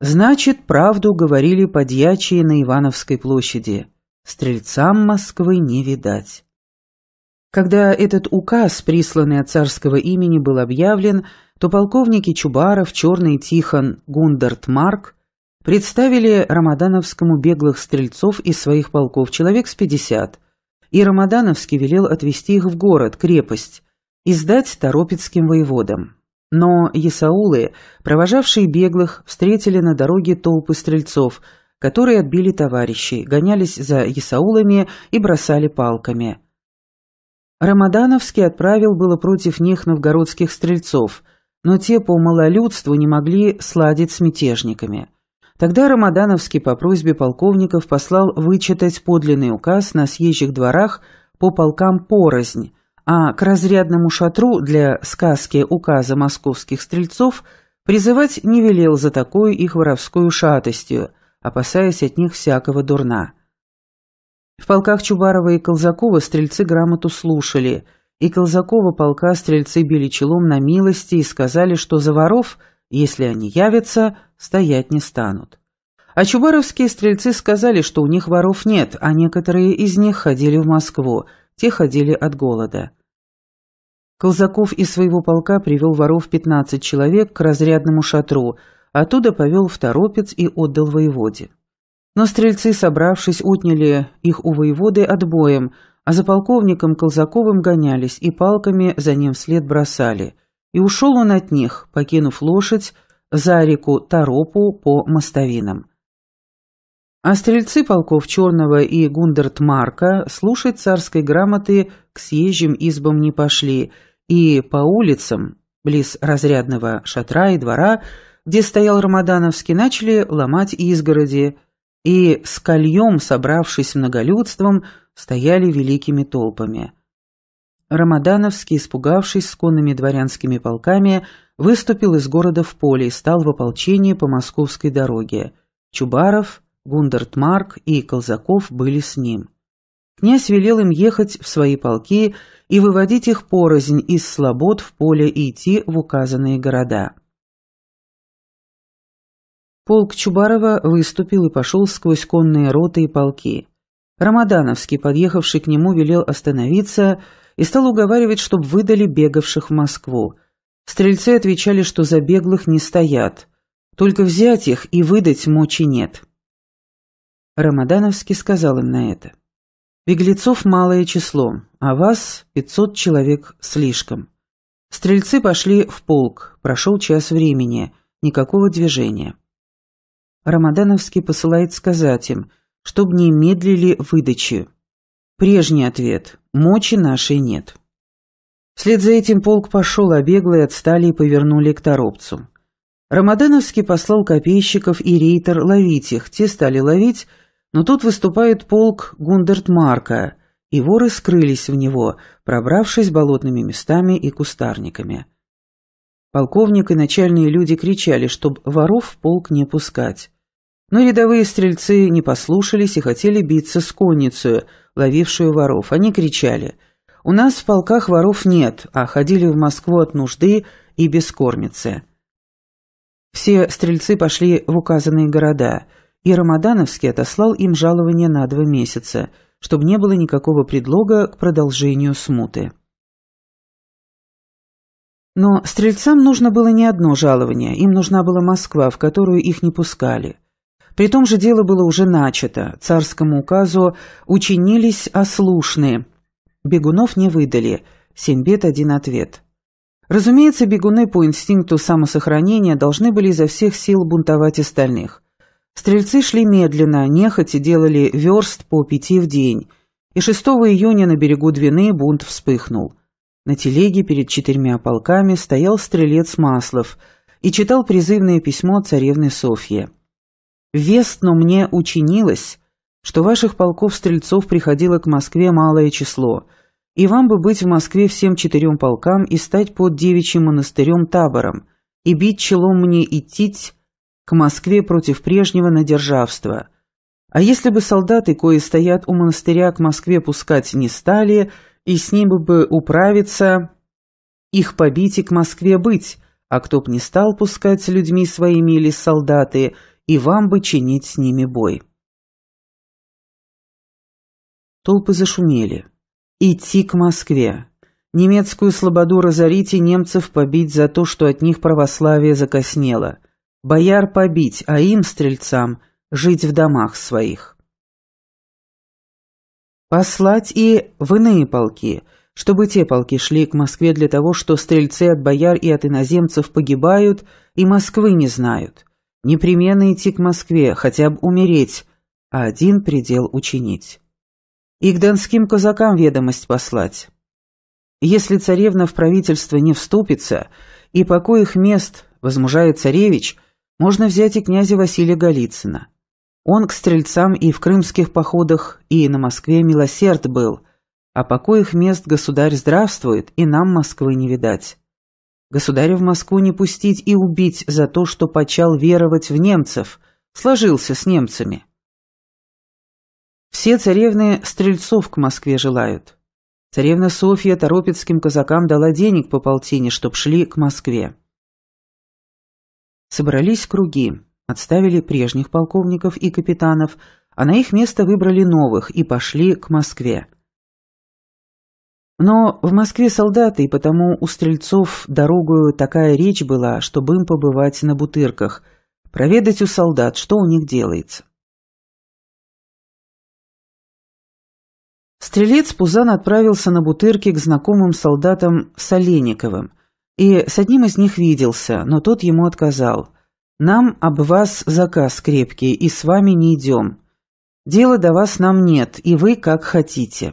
Значит, правду говорили подьячие на Ивановской площади. Стрельцам Москвы не видать. Когда этот указ, присланный от царского имени, был объявлен, то полковники Чубаров, Черный Тихон, Гундарт Марк представили Рамадановскому беглых стрельцов из своих полков человек с 50, и Рамадановский велел отвезти их в город, крепость, и сдать торопецким воеводам. Но есаулы, провожавшие беглых, встретили на дороге толпы стрельцов, которые отбили товарищей, гонялись за есаулами и бросали палками. Рамадановский отправил было против них новгородских стрельцов, но те по малолюдству не могли сладить с мятежниками. Тогда Рамадановский по просьбе полковников послал вычитать подлинный указ на съезжих дворах по полкам порознь, а к разрядному шатру для сказки указа московских стрельцов призывать не велел за такую их воровскую шатостью, опасаясь от них всякого дурна. В полках Чубарова и Колзакова стрельцы грамоту слушали, и Колзакова полка стрельцы били челом на милости и сказали, что за воров, если они явятся, стоять не станут. А чубаровские стрельцы сказали, что у них воров нет, а некоторые из них ходили в Москву, те ходили от голода. Колзаков из своего полка привел воров 15 человек к разрядному шатру, оттуда повел в торопец и отдал воеводе. Но стрельцы, собравшись, отняли их у воеводы отбоем, а за полковником Колзаковым гонялись и палками за ним след бросали. И ушел он от них, покинув лошадь, за реку Торопу по мостовинам. А стрельцы полков Черного и Гундертмарка слушать царской грамоты к съезжим избам не пошли – и по улицам, близ разрядного шатра и двора, где стоял Рамадановский, начали ломать изгороди, и с кольем, собравшись многолюдством, стояли великими толпами. Рамадановский, испугавшись с конными дворянскими полками, выступил из города в поле и стал в ополчении по московской дороге. Чубаров, Гундертмарк и Колзаков были с ним. Князь велел им ехать в свои полки и выводить их порознь из слобод в поле и идти в указанные города. Полк Чубарова выступил и пошел сквозь конные роты и полки. Рамадановский, подъехавший к нему, велел остановиться и стал уговаривать, чтобы выдали бегавших в Москву. Стрельцы отвечали, что за беглых не стоят. Только взять их и выдать мочи нет. Рамадановский сказал им на это. Беглецов малое число, а вас пятьсот человек слишком. Стрельцы пошли в полк, прошел час времени, никакого движения. Рамадановский посылает сказать им, чтоб не медлили выдачи. Прежний ответ – мочи нашей нет. Вслед за этим полк пошел, а беглые отстали и повернули к торопцу. Рамадановский послал копейщиков и рейтер ловить их, те стали ловить – но тут выступает полк Гундертмарка, и воры скрылись в него, пробравшись болотными местами и кустарниками. Полковник и начальные люди кричали, чтоб воров в полк не пускать. Но рядовые стрельцы не послушались и хотели биться с конницей, ловившую воров. Они кричали «У нас в полках воров нет, а ходили в Москву от нужды и без кормицы». Все стрельцы пошли в указанные города – и Рамадановский отослал им жалование на два месяца, чтобы не было никакого предлога к продолжению смуты. Но стрельцам нужно было не одно жалование, им нужна была Москва, в которую их не пускали. При том же дело было уже начато, царскому указу учинились ослушные. Бегунов не выдали, семь бед, один ответ. Разумеется, бегуны по инстинкту самосохранения должны были изо всех сил бунтовать остальных – Стрельцы шли медленно, нехотя делали верст по пяти в день, и 6 июня на берегу Двины бунт вспыхнул. На телеге перед четырьмя полками стоял стрелец Маслов и читал призывное письмо царевны Софье. Вестно мне учинилось, что ваших полков стрельцов приходило к Москве малое число, и вам бы быть в Москве всем четырем полкам и стать под девичьим монастырем табором, и бить челом мне идтить к Москве против прежнего надержавства. А если бы солдаты, кои стоят у монастыря, к Москве пускать не стали, и с ним бы управиться, их побить и к Москве быть, а кто б не стал пускать людьми своими или солдаты, и вам бы чинить с ними бой. Толпы зашумели. «Идти к Москве!» Немецкую слободу разорить и немцев побить за то, что от них православие закоснело бояр побить, а им, стрельцам, жить в домах своих. Послать и в иные полки, чтобы те полки шли к Москве для того, что стрельцы от бояр и от иноземцев погибают и Москвы не знают. Непременно идти к Москве, хотя бы умереть, а один предел учинить. И к донским казакам ведомость послать. Если царевна в правительство не вступится, и покоих мест возмужает царевич – можно взять и князя Василия Голицына. Он к стрельцам и в крымских походах, и на Москве милосерд был, а покоих мест государь здравствует, и нам Москвы не видать. Государя в Москву не пустить и убить за то, что почал веровать в немцев, сложился с немцами. Все царевны стрельцов к Москве желают. Царевна Софья торопецким казакам дала денег по полтине, чтоб шли к Москве. Собрались круги, отставили прежних полковников и капитанов, а на их место выбрали новых и пошли к Москве. Но в Москве солдаты, и потому у стрельцов дорогою такая речь была, чтобы им побывать на бутырках, проведать у солдат, что у них делается. Стрелец Пузан отправился на бутырки к знакомым солдатам Соленниковым, и с одним из них виделся, но тот ему отказал. «Нам об вас заказ крепкий, и с вами не идем. Дела до вас нам нет, и вы как хотите».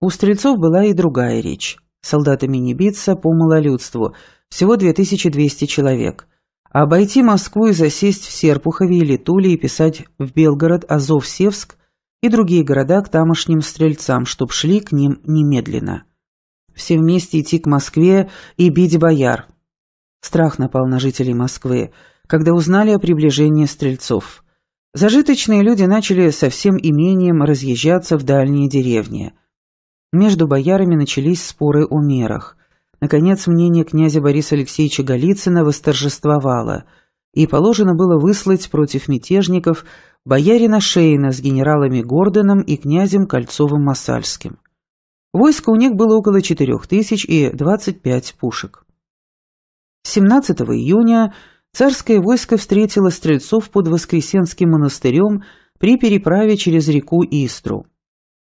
У стрельцов была и другая речь. Солдатами не биться по малолюдству, всего 2200 человек. А обойти Москву и засесть в Серпухове или Туле и писать в Белгород, Азов, Севск и другие города к тамошним стрельцам, чтоб шли к ним немедленно все вместе идти к Москве и бить бояр. Страх напал на жителей Москвы, когда узнали о приближении стрельцов. Зажиточные люди начали со всем имением разъезжаться в дальние деревни. Между боярами начались споры о мерах. Наконец, мнение князя Бориса Алексеевича Голицына восторжествовало, и положено было выслать против мятежников боярина Шейна с генералами Гордоном и князем Кольцовым-Масальским. Войска у них было около 4000 и 25 пушек. 17 июня царское войско встретило стрельцов под Воскресенским монастырем при переправе через реку Истру.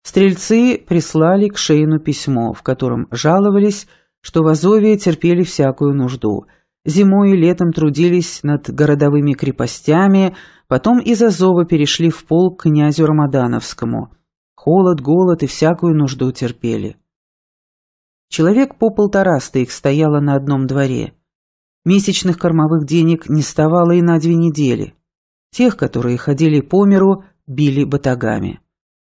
Стрельцы прислали к Шейну письмо, в котором жаловались, что в Азове терпели всякую нужду. Зимой и летом трудились над городовыми крепостями, потом из Азова перешли в полк князю Рамадановскому – Холод, голод и всякую нужду терпели. Человек по полтораста их стояло на одном дворе. Месячных кормовых денег не ставало и на две недели. Тех, которые ходили по миру, били батагами.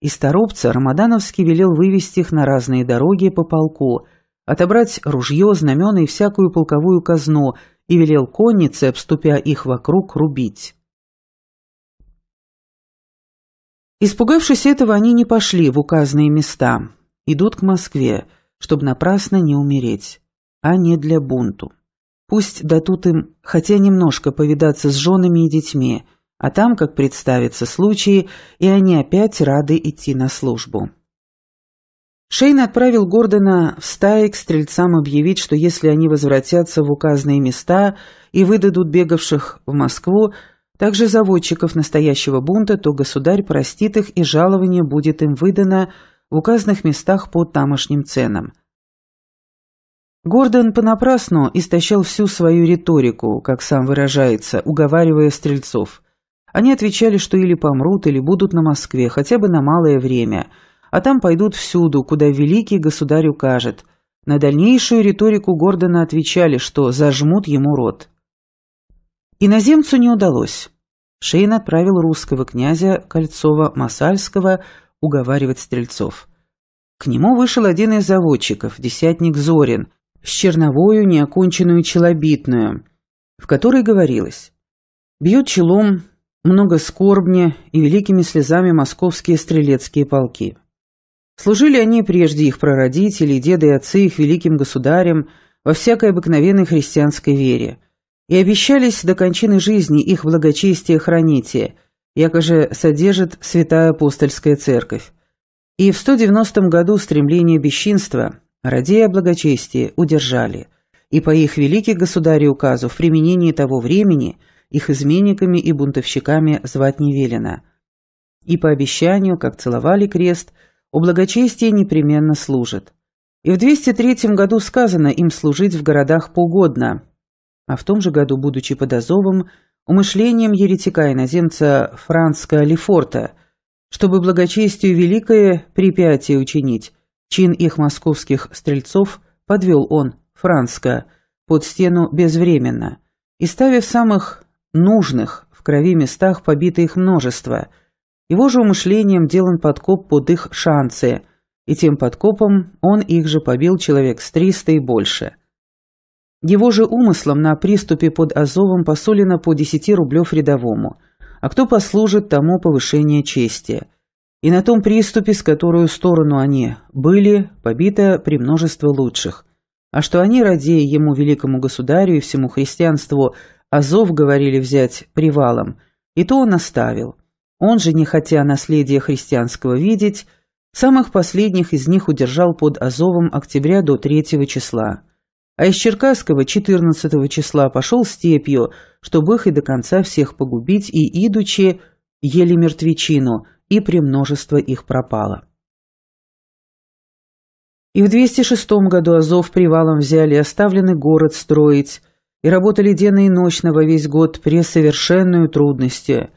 Из Торопца Рамадановский велел вывести их на разные дороги по полку, отобрать ружье, знамена и всякую полковую казну, и велел коннице, обступя их вокруг, рубить. Испугавшись этого, они не пошли в указанные места. Идут к Москве, чтобы напрасно не умереть, а не для бунту. Пусть дадут им хотя немножко повидаться с женами и детьми, а там, как представится случай, и они опять рады идти на службу. Шейн отправил Гордона в стаи к стрельцам объявить, что если они возвратятся в указанные места и выдадут бегавших в Москву, также заводчиков настоящего бунта, то государь простит их и жалование будет им выдано в указанных местах по тамошним ценам. Гордон понапрасну истощал всю свою риторику, как сам выражается, уговаривая стрельцов. Они отвечали, что или помрут, или будут на Москве, хотя бы на малое время, а там пойдут всюду, куда великий государь укажет. На дальнейшую риторику Гордона отвечали, что зажмут ему рот. Иноземцу не удалось. Шейн отправил русского князя Кольцова-Масальского уговаривать стрельцов. К нему вышел один из заводчиков, десятник Зорин, с черновою неоконченную челобитную, в которой говорилось «Бьет челом, много скорбне и великими слезами московские стрелецкие полки». Служили они прежде их прародители, деды и отцы их великим государем во всякой обыкновенной христианской вере – и обещались до кончины жизни их благочестие храните, якоже содержит Святая Апостольская Церковь. И в 190 году стремление бесчинства, радея благочестие, удержали, и по их великих государю указу в применении того времени их изменниками и бунтовщиками звать не велено. И по обещанию, как целовали крест, у благочестия непременно служит. И в 203 году сказано им служить в городах погодно, а в том же году, будучи под Азовом, умышлением еретика-иноземца Францка Лефорта, чтобы благочестию великое припятие учинить, чин их московских стрельцов подвел он, Францка под стену безвременно, и ставя самых нужных в крови местах побито их множество. Его же умышлением делан подкоп под их шансы, и тем подкопом он их же побил человек с триста и больше. Его же умыслом на приступе под Азовом посолено по 10 рублев рядовому, а кто послужит тому повышение чести. И на том приступе, с которую сторону они были, побито при множество лучших. А что они, радея ему великому государю и всему христианству, Азов говорили взять привалом, и то он оставил. Он же, не хотя наследие христианского видеть, самых последних из них удержал под Азовом октября до 3 числа а из Черкасского 14 числа пошел степью, чтобы их и до конца всех погубить, и, идучи, ели мертвечину, и премножество их пропало. И в 206 году Азов привалом взяли, оставленный город строить, и работали денно и ночно во весь год при пресовершенную трудностью.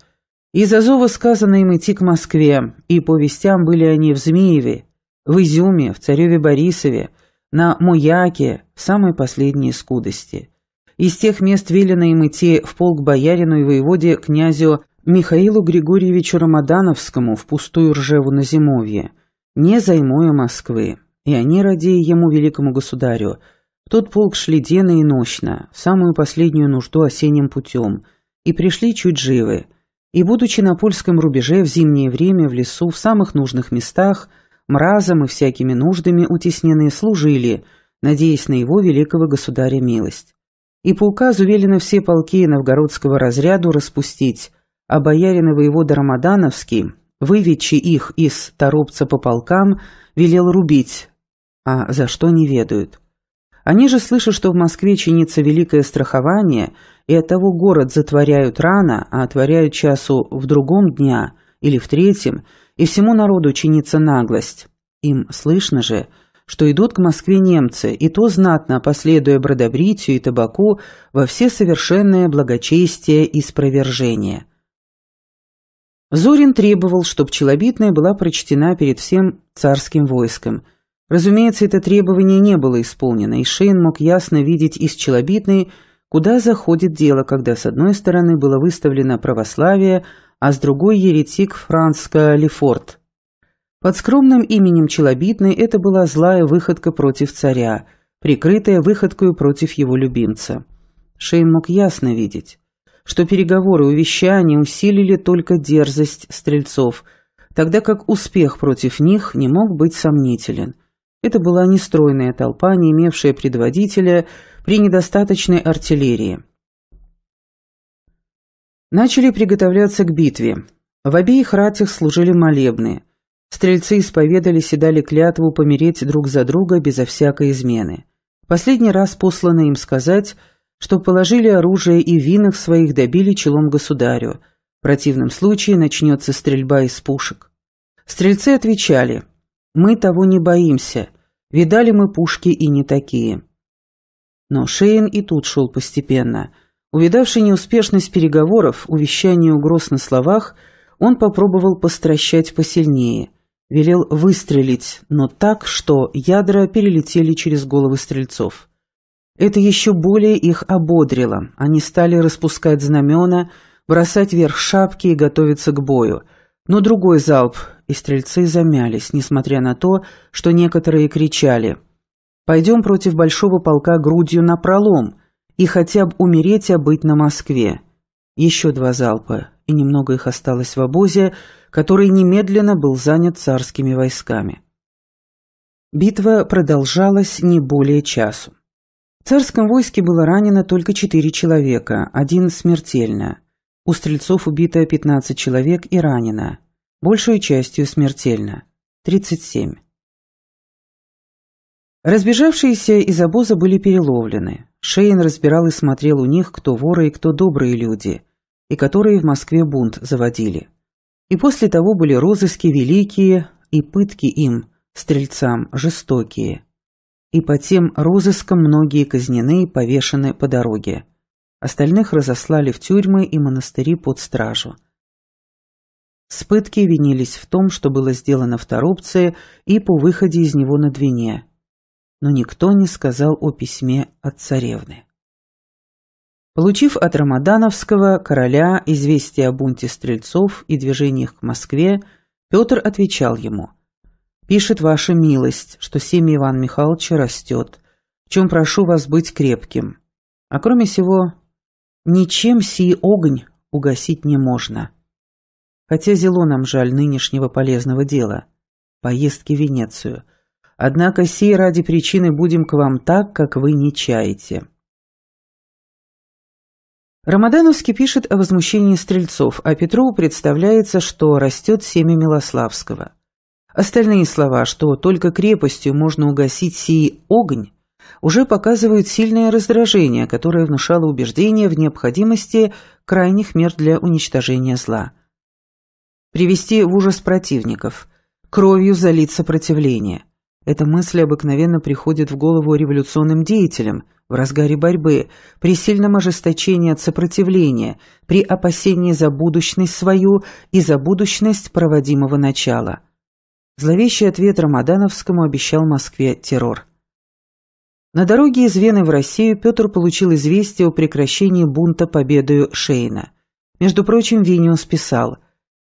Из Азова сказано им идти к Москве, и по вестям были они в Змееве, в Изюме, в Цареве Борисове, на Муяке, в самой последней скудости. Из тех мест велено им идти в полк боярину и воеводе князю Михаилу Григорьевичу Рамадановскому в пустую ржеву на зимовье, не займуя Москвы. И они, ради ему великому государю, в тот полк шли денно и нощно, в самую последнюю нужду осенним путем, и пришли чуть живы. И, будучи на польском рубеже в зимнее время, в лесу, в самых нужных местах – мразом и всякими нуждами утесненные служили, надеясь на его великого государя милость. И по указу велено все полки новгородского разряду распустить, а боярина воевода Рамадановский, выведчи их из торопца по полкам, велел рубить, а за что не ведают. Они же слышат, что в Москве чинится великое страхование, и оттого город затворяют рано, а отворяют часу в другом дня или в третьем – и всему народу чинится наглость. Им слышно же, что идут к Москве немцы, и то знатно, последуя бродобритию и табаку во все совершенное благочестие и спровержение. Зорин требовал, чтобы Челобитная была прочтена перед всем царским войском. Разумеется, это требование не было исполнено, и Шейн мог ясно видеть из Челобитной, куда заходит дело, когда с одной стороны было выставлено православие, а с другой еретик Франц Лефорт. Под скромным именем Челобитной это была злая выходка против царя, прикрытая выходкой против его любимца. Шейн мог ясно видеть, что переговоры у увещания усилили только дерзость стрельцов, тогда как успех против них не мог быть сомнителен. Это была нестройная толпа, не имевшая предводителя при недостаточной артиллерии. Начали приготовляться к битве. В обеих ратях служили молебные. Стрельцы исповедались и дали клятву помереть друг за друга безо всякой измены. Последний раз послано им сказать, что положили оружие и винах своих добили челом государю. В противном случае начнется стрельба из пушек. Стрельцы отвечали, «Мы того не боимся, видали мы пушки и не такие». Но Шейн и тут шел постепенно – Увидавший неуспешность переговоров, увещание угроз на словах, он попробовал постращать посильнее. Велел выстрелить, но так, что ядра перелетели через головы стрельцов. Это еще более их ободрило. Они стали распускать знамена, бросать вверх шапки и готовиться к бою. Но другой залп, и стрельцы замялись, несмотря на то, что некоторые кричали. «Пойдем против большого полка грудью напролом», и хотя бы умереть, а быть на Москве. Еще два залпа, и немного их осталось в обозе, который немедленно был занят царскими войсками. Битва продолжалась не более часу. В царском войске было ранено только четыре человека, один смертельно. У стрельцов убито 15 человек и ранено, большую частью смертельно – 37. Разбежавшиеся из обоза были переловлены. Шейн разбирал и смотрел у них, кто воры и кто добрые люди, и которые в Москве бунт заводили. И после того были розыски великие, и пытки им, стрельцам, жестокие. И по тем розыскам многие казнены и повешены по дороге. Остальных разослали в тюрьмы и монастыри под стражу. С винились в том, что было сделано в Торопце и по выходе из него на Двине – но никто не сказал о письме от царевны. Получив от Рамадановского короля известие о бунте стрельцов и движениях к Москве, Петр отвечал ему «Пишет ваша милость, что семья Ивана Михайловича растет, в чем прошу вас быть крепким. А кроме всего, ничем сии огонь угасить не можно. Хотя зело нам жаль нынешнего полезного дела, поездки в Венецию, Однако сей ради причины будем к вам так, как вы не чаете. Рамадановский пишет о возмущении стрельцов, а Петру представляется, что растет семя Милославского. Остальные слова, что только крепостью можно угасить сей огонь, уже показывают сильное раздражение, которое внушало убеждение в необходимости крайних мер для уничтожения зла. Привести в ужас противников, кровью залить сопротивление – эта мысль обыкновенно приходит в голову революционным деятелям в разгаре борьбы, при сильном ожесточении от сопротивления, при опасении за будущность свою и за будущность проводимого начала. Зловещий ответ Рамадановскому обещал Москве террор. На дороге из Вены в Россию Петр получил известие о прекращении бунта победою Шейна. Между прочим, Вениус писал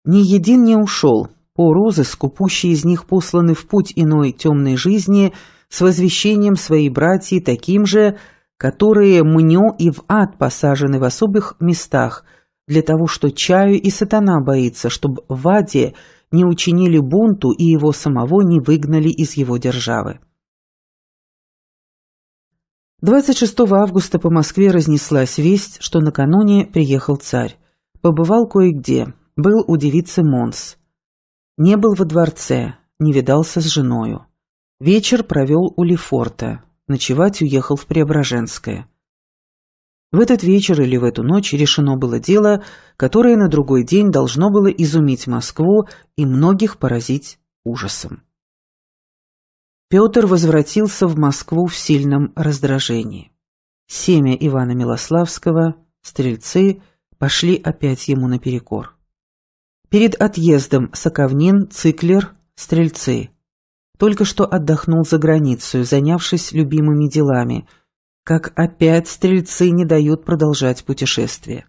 «Ни един не ушел, по розыску пущие из них посланы в путь иной темной жизни с возвещением своей братьи таким же, которые мне и в ад посажены в особых местах, для того, что чаю и сатана боится, чтобы в аде не учинили бунту и его самого не выгнали из его державы. 26 августа по Москве разнеслась весть, что накануне приехал царь. Побывал кое-где, был у девицы Монс. Не был во дворце, не видался с женою. Вечер провел у Лефорта, ночевать уехал в Преображенское. В этот вечер или в эту ночь решено было дело, которое на другой день должно было изумить Москву и многих поразить ужасом. Петр возвратился в Москву в сильном раздражении. Семя Ивана Милославского, стрельцы, пошли опять ему наперекор. Перед отъездом Соковнин, Циклер, Стрельцы. Только что отдохнул за границу, занявшись любимыми делами. Как опять Стрельцы не дают продолжать путешествие.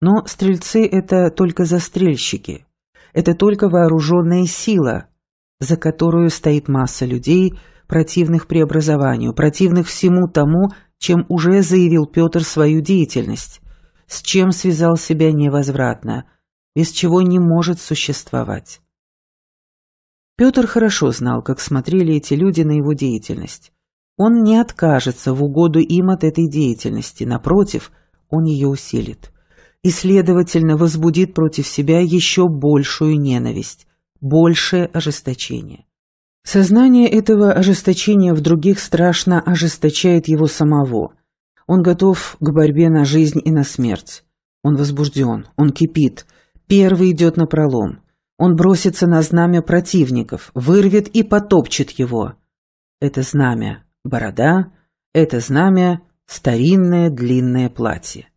Но Стрельцы – это только застрельщики. Это только вооруженная сила, за которую стоит масса людей, противных преобразованию, противных всему тому, чем уже заявил Петр свою деятельность, с чем связал себя невозвратно – без чего не может существовать. Петр хорошо знал, как смотрели эти люди на его деятельность. Он не откажется в угоду им от этой деятельности, напротив, он ее усилит. И, следовательно, возбудит против себя еще большую ненависть, большее ожесточение. Сознание этого ожесточения в других страшно ожесточает его самого. Он готов к борьбе на жизнь и на смерть. Он возбужден, он кипит – Первый идет на пролом. Он бросится на знамя противников, вырвет и потопчет его. Это знамя – борода, это знамя – старинное длинное платье.